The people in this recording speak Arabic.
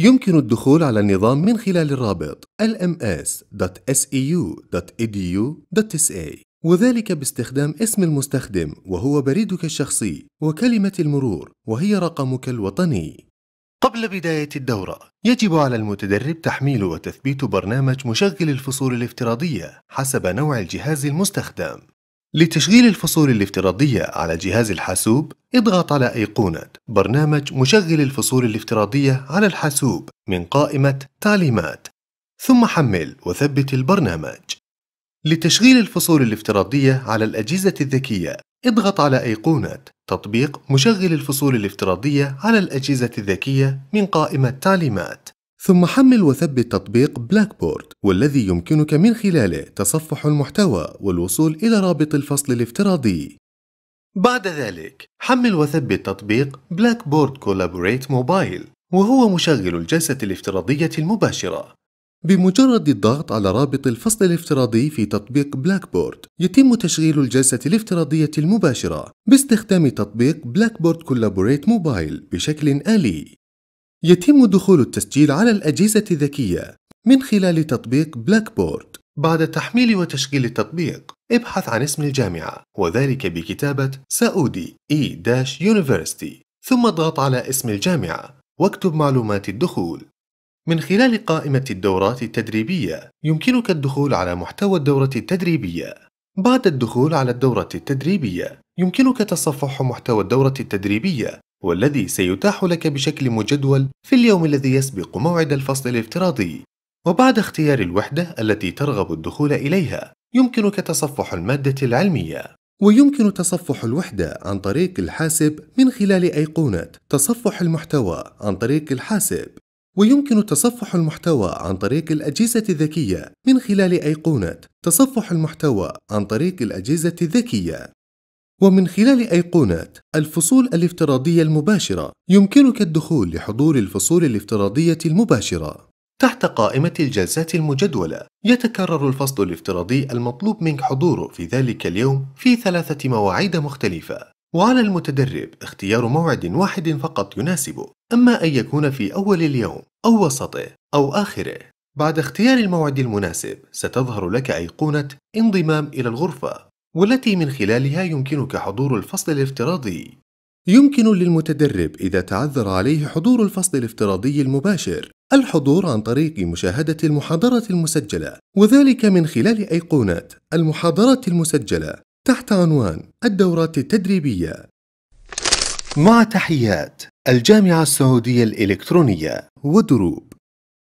يمكن الدخول على النظام من خلال الرابط lms.seu.edu.sa وذلك باستخدام اسم المستخدم وهو بريدك الشخصي وكلمة المرور وهي رقمك الوطني. قبل بداية الدورة يجب على المتدرب تحميل وتثبيت برنامج مشغل الفصول الافتراضية حسب نوع الجهاز المستخدم. لتشغيل الفصول الافتراضية على جهاز الحاسوب اضغط على أيقونة برنامج مشغل الفصول الافتراضية على الحاسوب من قائمة تعليمات ثم حمل وثبت البرنامج لتشغيل الفصول الافتراضية على الأجهزة الذكية اضغط على أيقونة تطبيق مشغل الفصول الافتراضية على الأجهزة الذكية من قائمة تعليمات ثم حمل وثبت تطبيق بلاك بورد والذي يمكنك من خلاله تصفح المحتوى والوصول إلى رابط الفصل الافتراضي. بعد ذلك حمل وثبت تطبيق بلاك بورد كولابوريت موبايل وهو مشغل الجلسة الافتراضية المباشرة بمجرد الضغط على رابط الفصل الافتراضي في تطبيق بلاك بورد يتم تشغيل الجلسة الافتراضية المباشرة باستخدام تطبيق بلاك بورد كولابوريت موبايل بشكل آلي يتم دخول التسجيل على الأجهزة الذكية من خلال تطبيق بلاك بورد بعد تحميل وتشغيل التطبيق ابحث عن اسم الجامعة وذلك بكتابة سعودي e-university ثم اضغط على اسم الجامعة واكتب معلومات الدخول من خلال قائمة الدورات التدريبية يمكنك الدخول على محتوى الدورة التدريبية بعد الدخول على الدورة التدريبية يمكنك تصفح محتوى الدورة التدريبية والذي سيتاح لك بشكل مجدول في اليوم الذي يسبق موعد الفصل الافتراضي وبعد اختيار الوحدة التي ترغب الدخول إليها يمكنك تصفح المادة العلمية ويمكن تصفح الوحدة عن طريق الحاسب من خلال أيقونة تصفح المحتوى عن طريق الحاسب ويمكن تصفح المحتوى عن طريق الأجهزة الذكية من خلال أيقونة تصفح المحتوى عن طريق الأجهزة الذكية ومن خلال أيقونات الفصول الافتراضية المباشرة يمكنك الدخول لحضور الفصول الافتراضية المباشرة. تحت قائمة الجلسات المجدولة يتكرر الفصل الافتراضي المطلوب منك حضوره في ذلك اليوم في ثلاثة مواعيد مختلفة وعلى المتدرب اختيار موعد واحد فقط يناسبه أما أن يكون في أول اليوم أو وسطه أو آخره بعد اختيار الموعد المناسب ستظهر لك أيقونة انضمام إلى الغرفة والتي من خلالها يمكنك حضور الفصل الافتراضي يمكن للمتدرب إذا تعذر عليه حضور الفصل الافتراضي المباشر الحضور عن طريق مشاهدة المحاضرة المسجلة وذلك من خلال أيقونة المحاضرات المسجلة تحت عنوان الدورات التدريبية مع تحيات الجامعة السعودية الإلكترونية ودروب